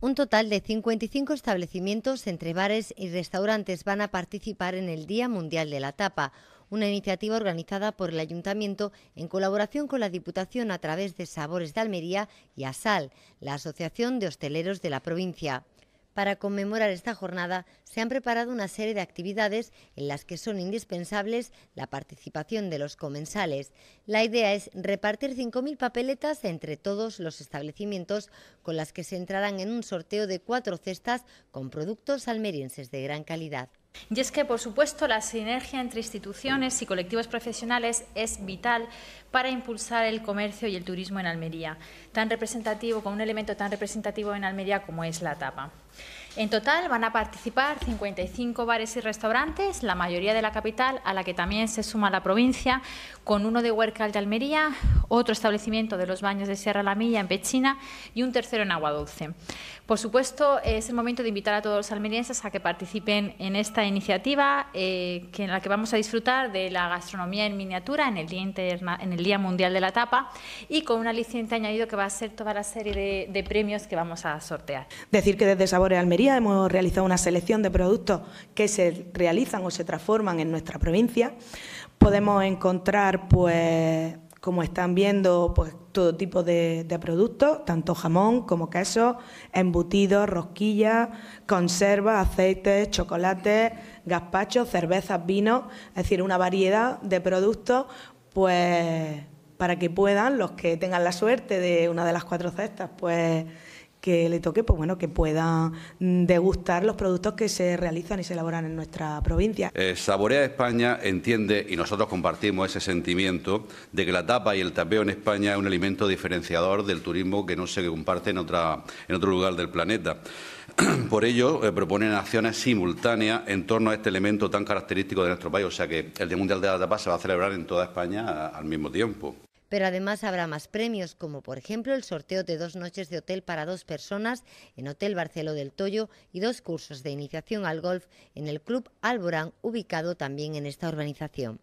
Un total de 55 establecimientos entre bares y restaurantes van a participar en el Día Mundial de la Tapa, una iniciativa organizada por el Ayuntamiento en colaboración con la Diputación a través de Sabores de Almería y ASAL, la Asociación de Hosteleros de la provincia. Para conmemorar esta jornada se han preparado una serie de actividades en las que son indispensables la participación de los comensales. La idea es repartir 5.000 papeletas entre todos los establecimientos con las que se entrarán en un sorteo de cuatro cestas con productos almerienses de gran calidad. Y es que, por supuesto, la sinergia entre instituciones y colectivos profesionales es vital para impulsar el comercio y el turismo en Almería, tan representativo, con un elemento tan representativo en Almería como es la tapa. En total van a participar 55 bares y restaurantes, la mayoría de la capital, a la que también se suma la provincia, con uno de Huercal de Almería, otro establecimiento de los baños de Sierra La Milla en Pechina y un tercero en Agua Dulce. Por supuesto, es el momento de invitar a todos los almerienses a que participen en esta iniciativa, eh, que en la que vamos a disfrutar de la gastronomía en miniatura en el Día, Interna en el Día Mundial de la Tapa y con un aliciente añadido que va a ser toda la serie de, de premios que vamos a sortear. Decir que desde Sabores Almería hemos realizado una selección de productos que se realizan o se transforman en nuestra provincia. Podemos encontrar, pues, como están viendo, pues todo tipo de, productos, tanto jamón como queso, embutidos, rosquillas, conservas, aceites, chocolates, gazpachos, cervezas, vinos, es decir, una variedad de productos, pues para que puedan, los que tengan la suerte de una de las cuatro cestas, pues que le toque, pues bueno, que pueda degustar los productos que se realizan y se elaboran en nuestra provincia. Eh, Saborea España entiende, y nosotros compartimos ese sentimiento, de que la tapa y el tapeo en España es un elemento diferenciador del turismo que no se comparte en, otra, en otro lugar del planeta. Por ello, eh, proponen acciones simultáneas en torno a este elemento tan característico de nuestro país. O sea que el Día Mundial de la Tapa se va a celebrar en toda España al mismo tiempo. Pero además habrá más premios, como por ejemplo el sorteo de dos noches de hotel para dos personas en Hotel Barceló del Toyo y dos cursos de iniciación al golf en el Club Alborán, ubicado también en esta organización.